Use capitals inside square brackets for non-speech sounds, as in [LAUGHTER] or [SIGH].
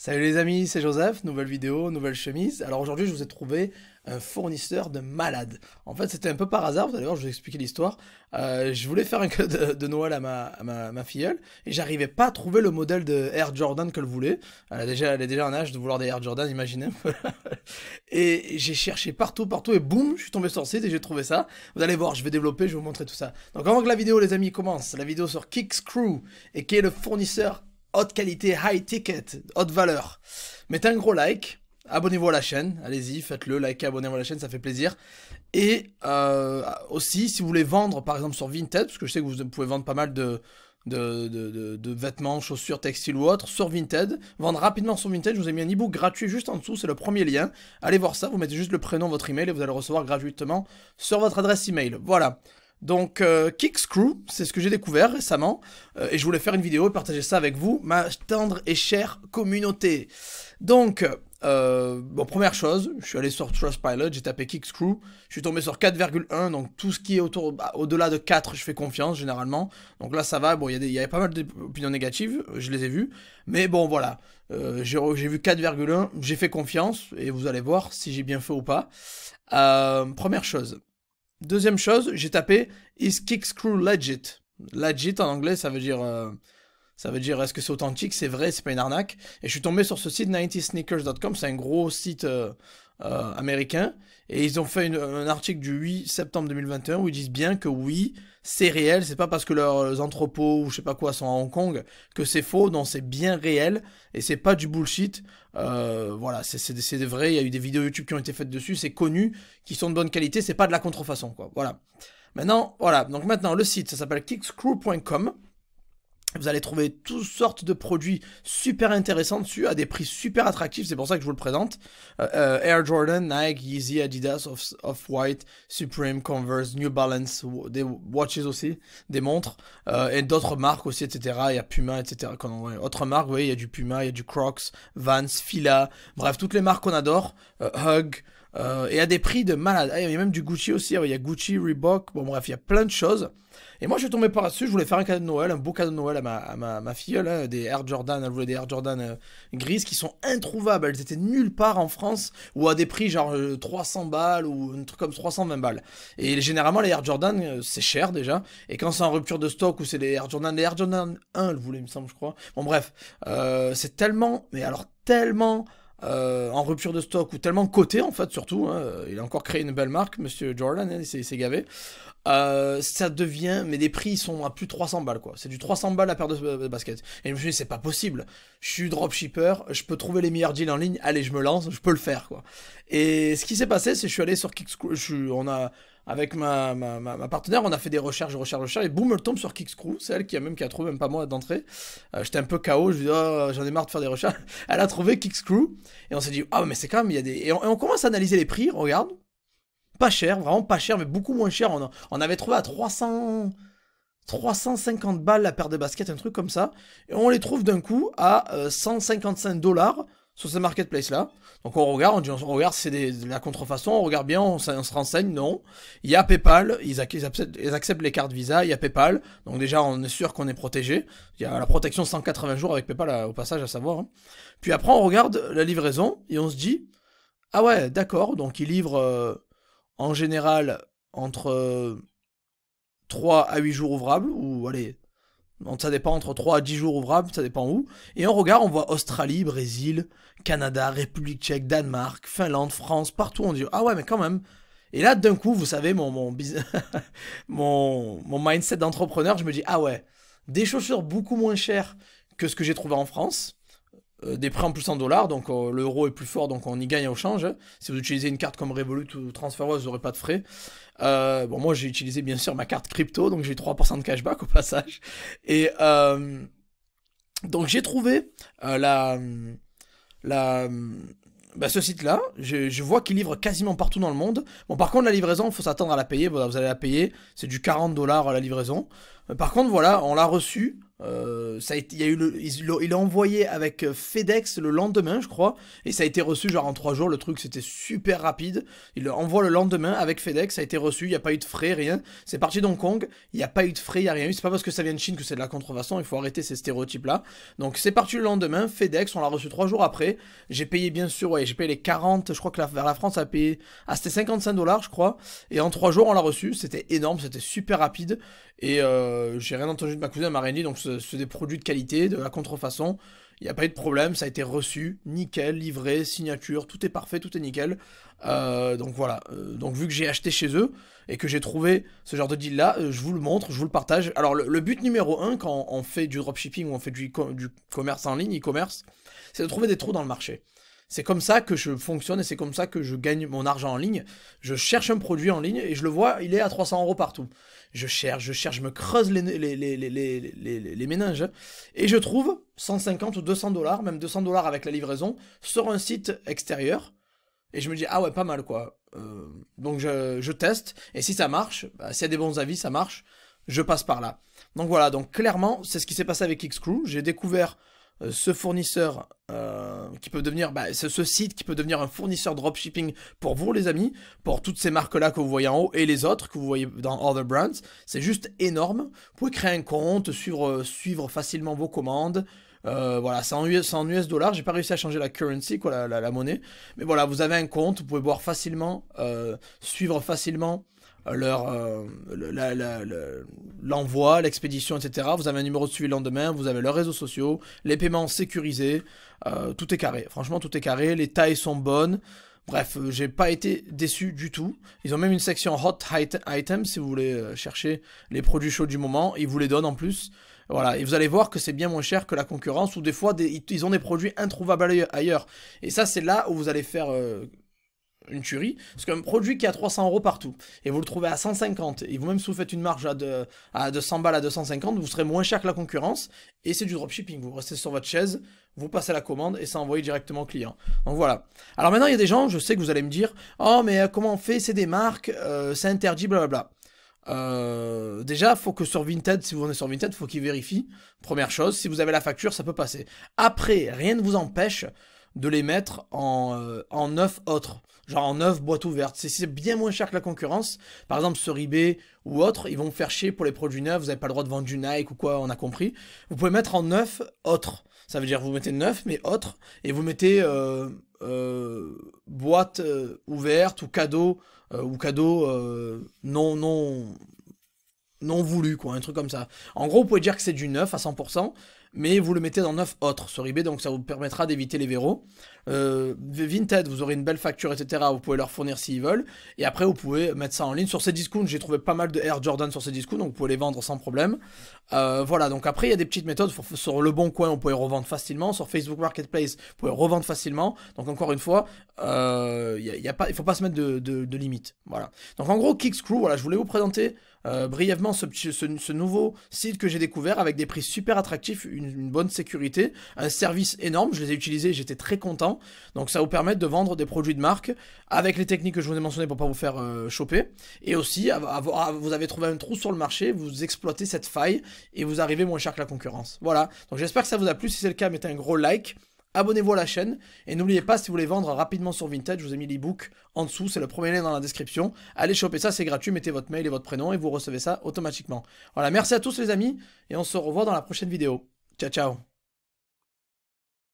Salut les amis, c'est Joseph, nouvelle vidéo, nouvelle chemise. Alors aujourd'hui je vous ai trouvé un fournisseur de malade. En fait c'était un peu par hasard, vous allez voir, je vous expliquer l'histoire. Euh, je voulais faire un cadeau de, Noël à ma, filleule et j'arrivais pas à trouver le modèle de Air Jordan qu'elle voulait. Elle, a déjà, elle est déjà en âge de vouloir des Air Jordan, imaginez. [LAUGHS] et j'ai cherché partout, partout et boum, je suis tombé sur le site et j'ai trouvé ça. Vous allez voir, je vais développer, je vais vous montrer tout ça. Donc avant que la vidéo les amis commence, la vidéo sur Kickscrew et qui est le fournisseur haute qualité, high ticket, haute valeur. Mettez un gros like, abonnez-vous à la chaîne, allez-y, faites-le, likez, abonnez-vous à la chaîne, ça fait plaisir. Et euh, aussi, si vous voulez vendre par exemple sur Vinted, parce que je sais que vous pouvez vendre pas mal de, vêtements, chaussures, textiles ou autres sur Vinted, vendre rapidement sur Vinted, je vous ai mis un e-book gratuit juste en dessous, c'est le premier lien. Allez voir ça, vous mettez juste le prénom, votre email et vous allez le recevoir gratuitement sur votre adresse email. Voilà. Donc euh, Kickscrew, c'est ce que j'ai découvert récemment, euh, et je voulais faire une vidéo et partager ça avec vous, ma tendre et chère communauté. Donc, euh, première chose, je suis allé sur Trustpilot, j'ai tapé Kickscrew, je suis tombé sur 4,1, donc tout ce qui est autour, bah, au-delà de 4, je fais confiance généralement. Donc là, ça va, bon, il y, y, avait pas mal d'opinions négatives, je les ai vues, mais bon, voilà, j'ai vu 4,1, j'ai fait confiance, et vous allez voir si j'ai bien fait ou pas. première chose. Deuxième chose, j'ai tapé Is Kickscrew legit? Legit en anglais, ça veut dire euh, ça veut dire est-ce que c'est authentique, c'est vrai, c'est pas une arnaque. Et je suis tombé sur ce site 90sneakers.com, c'est un gros site euh, américains euh, américain. Et ils ont fait un article du 8 septembre 2021 où ils disent bien que oui, c'est réel, c'est pas parce que leurs entrepôts ou je sais pas quoi sont à Hong Kong que c'est faux, non, c'est bien réel et c'est pas du bullshit. Euh, voilà, c'est vrai, il y a eu des vidéos YouTube qui ont été faites dessus, c'est connu, qui sont de bonne qualité, c'est pas de la contrefaçon, quoi. Voilà. Maintenant, voilà, donc maintenant le site, ça s'appelle kickscrew.com. Vous allez trouver toutes sortes de produits super intéressants dessus, à des prix super attractifs, c'est pour ça que je vous le présente. Euh, euh, Air Jordan, Nike, Yeezy, Adidas, Off-White, Supreme, Converse, New Balance, des watches aussi, des montres, euh, et d'autres marques aussi, etc. Il y a Puma, etc. Quand on... Autres marques, vous voyez, il y a du Puma, il y a du Crocs, Vans, Fila, bref, toutes les marques qu'on adore, Hug, euh, et à des prix de malade. il y a même du Gucci aussi, il y a Gucci, Reebok, bon bref, il y a plein de choses. Et moi je suis tombé par là-dessus, je voulais faire un cadeau de Noël, un beau cadeau de Noël à ma, à ma, filleule, des Air Jordan, elle voulait des Air Jordan euh, grises qui sont introuvables, elles étaient nulle part en France, ou à des prix genre 300 euh, balles, ou un truc comme 320 balles. Et généralement les Air Jordan, c'est cher déjà, et quand c'est en rupture de stock, ou c'est les Air Jordan, les Air Jordan 1, elle voulait il me semble, je crois. Bon bref, c'est tellement, mais alors tellement euh, en rupture de stock ou tellement coté en fait surtout. Hein. il a encore créé une belle marque, Monsieur Jordan, hein, il s'est gavé. Euh, ça devient, mais les prix ils sont à plus de 300 balles quoi. C'est du 300 balles la paire euh, de baskets. Et je me suis dit c'est pas possible. Je suis dropshipper, je peux trouver les meilleurs deals en ligne. Allez, je me lance, je peux le faire quoi. Et ce qui s'est passé, c'est que je suis allé sur Kickstarter. On a avec ma, ma, ma, partenaire, on a fait des recherches, recherches, recherches, et boum, elle tombe sur Kickscrew, c'est elle qui a même qui a trouvé, même pas moi d'entrée. Euh, j'étais un peu KO, je oh, j'en ai marre de faire des recherches. [LAUGHS] Elle a trouvé Kickscrew, et on s'est dit, ah, oh, mais c'est quand même, il y a des. Et on, commence à analyser les prix, regarde. Pas cher, vraiment pas cher, mais beaucoup moins cher. On, on avait trouvé à 300. 350 balles la paire de baskets, un truc comme ça. Et on les trouve d'un coup à 155 euh, dollars sur ces marketplaces là. Donc on regarde, on, dit, on regarde c'est de la contrefaçon, on regarde bien, on, se renseigne, non. Il y a PayPal, ils, acceptent, les cartes Visa, il y a PayPal. Donc déjà on est sûr qu'on est protégé. Il y a la protection 180 jours avec PayPal euh, au passage à savoir. Hein. Puis après on regarde la livraison et on se dit ah ouais d'accord donc ils livrent euh, en général entre 3 euh, à 8 jours ouvrables ou allez donc ça dépend entre 3 à 10 jours ouvrables, ça dépend où. Et on regarde, on voit Australie, Brésil, Canada, République tchèque, Danemark, Finlande, France, partout on dit ah ouais mais quand même. Et là d'un coup, vous savez mon mon, [LAUGHS] mon, mon mindset d'entrepreneur, je me dis ah ouais, des chaussures beaucoup moins chères que ce que j'ai trouvé en France, euh, des prix en plus en dollars, donc euh, l'euro est plus fort, donc on y gagne au change. Si vous utilisez une carte comme Revolut ou Transferwise, vous n'aurez pas de frais. Euh, bon, moi j'ai utilisé bien sûr ma carte crypto, donc j'ai 3% de cashback au passage. Et donc j'ai trouvé la, la, bah, ce site-là, je, vois qu'il livre quasiment partout dans le monde. Bon, par contre, la livraison, il faut s'attendre à la payer. vous allez la payer, c'est du 40 dollars la livraison. Euh, par contre, voilà, on l'a reçu. Euh, ça a été, il, a eu envoyé avec euh, FedEx le lendemain, je crois, et ça a été reçu genre en trois jours. Le truc c'était super rapide. Il l'envoie envoie le lendemain avec FedEx, ça a été reçu. Il n'y a pas eu de frais, rien. C'est parti d'Hong Kong. Il n'y a pas eu de frais, il n'y a rien eu. C'est pas parce que ça vient de Chine que c'est de la contrefaçon. Il faut arrêter ces stéréotypes là. Donc c'est parti le lendemain. FedEx, on l'a reçu trois jours après. J'ai payé bien sûr, ouais, j'ai payé les 40. Je crois que vers la France a payé, ah c'était 55 dollars, je crois. Et en trois jours on l'a reçu. C'était énorme, c'était super rapide. Et euh, j'ai rien entendu de ma cousine, ma Rennie, donc c'est des produits de qualité, de la contrefaçon. Il n'y a pas eu de problème, ça a été reçu, nickel, livré, signature, tout est parfait, tout est nickel. Euh, donc voilà, euh, donc vu que j'ai acheté chez eux et que j'ai trouvé ce genre de deal là, je vous le montre, je vous le partage. Alors le, but numéro un quand on fait du dropshipping ou on fait du, du commerce en ligne, e-commerce, c'est de trouver des trous dans le marché. C'est comme ça que je fonctionne et c'est comme ça que je gagne mon argent en ligne. Je cherche un produit en ligne et je le vois, il est à 300 euros partout. Je cherche, je cherche, je me creuse les, les, les, méninges et je trouve 150 ou 200 dollars, même 200 dollars avec la livraison, sur un site extérieur. Et je me dis, ah ouais, pas mal quoi. Euh, donc je, teste et si ça marche, bah, s'il y a des bons avis, ça marche, je passe par là. Donc voilà, donc clairement, c'est ce qui s'est passé avec Xcrew. J'ai découvert euh, ce fournisseur euh, qui peut devenir, bah, ce, site qui peut devenir un fournisseur dropshipping pour vous les amis, pour toutes ces marques-là que vous voyez en haut et les autres que vous voyez dans Other Brands, c'est juste énorme. Vous pouvez créer un compte, suivre, suivre facilement vos commandes. Euh, voilà, c'est en, US, dollars, j'ai pas réussi à changer la currency, quoi, la, monnaie. Mais voilà, vous avez un compte, vous pouvez voir facilement, suivre facilement leur euh, l'envoi, l'expédition, etc. Vous avez un numéro de suivi le lendemain, vous avez leurs réseaux sociaux, les paiements sécurisés, euh, tout est carré. Franchement, tout est carré, les tailles sont bonnes. Bref, euh, j'ai pas été déçu du tout. Ils ont même une section Hot Items si vous voulez chercher les produits chauds du moment. Ils vous les donnent en plus. Voilà, et vous allez voir que c'est bien moins cher que la concurrence, ou des fois, des, ils ont des produits introuvables ailleurs. Et ça, c'est là où vous allez faire une tuerie, parce qu'un produit qui a 300 euros partout, et vous le trouvez à 150, et vous-même si vous faites une marge à, de, à 200 balles à 250, vous serez moins cher que la concurrence, et c'est du dropshipping. Vous restez sur votre chaise, vous passez la commande et ça envoie directement au client. Donc voilà. Alors maintenant, il y a des gens, je sais que vous allez me dire, oh mais euh, comment on fait C'est des marques, euh, c'est interdit, blablabla. Euh, déjà, faut que sur Vinted, si vous venez sur Vinted, faut qu'ils vérifie. Première chose, si vous avez la facture, ça peut passer. Après, rien ne vous empêche de les mettre en, euh, neuf 9 autres, genre en neuf boîtes ouvertes. c'est bien moins cher que la concurrence, par exemple sur eBay ou autre, ils vont faire chier pour les produits neufs, vous n'avez pas le droit de vendre du Nike ou quoi, on a compris. Vous pouvez mettre en neuf autres. Ça veut dire vous mettez neuf, mais autres, et vous mettez euh, euh, boîte ouverte ou cadeau, ou cadeau non, non, non voulu, quoi, un truc comme ça. En gros, vous pouvez dire que c'est du neuf à 100%, mais vous le mettez dans neuf autres sur eBay, donc ça vous permettra d'éviter les verrous. Euh, Vinted, vous aurez une belle facture, etc. Vous pouvez leur fournir s'ils veulent, et après vous pouvez mettre ça en ligne. Sur ces discounts, j'ai trouvé pas mal de Air Jordan sur ces discounts, donc vous pouvez les vendre sans problème. Euh, voilà, donc après il y a des petites méthodes. Sur Le Bon Coin, on pouvez revendre facilement. Sur Facebook Marketplace, vous pouvez revendre facilement. Donc encore une fois, euh, a, il ne faut pas se mettre de, de, limite. Voilà. Donc en gros, Kickscrew, voilà, je voulais vous présenter euh, brièvement, ce, nouveau site que j'ai découvert avec des prix super attractifs, une, bonne sécurité, un service énorme. Je les ai utilisés, j'étais très content. Donc, ça vous permet de vendre des produits de marque avec les techniques que je vous ai mentionnées pour pas vous faire euh, choper. Et aussi, ah, vous avez trouvé un trou sur le marché, vous exploitez cette faille et vous arrivez moins cher que la concurrence. Voilà. Donc, j'espère que ça vous a plu. Si c'est le cas, mettez un gros like. Abonnez-vous à la chaîne et n'oubliez pas si vous voulez vendre rapidement sur Vinted, je vous ai mis l'ebook en dessous, c'est le premier lien dans la description. Allez choper ça, c'est gratuit, mettez votre mail et votre prénom et vous recevez ça automatiquement. Voilà, merci à tous les amis et on se revoit dans la prochaine vidéo. Ciao ciao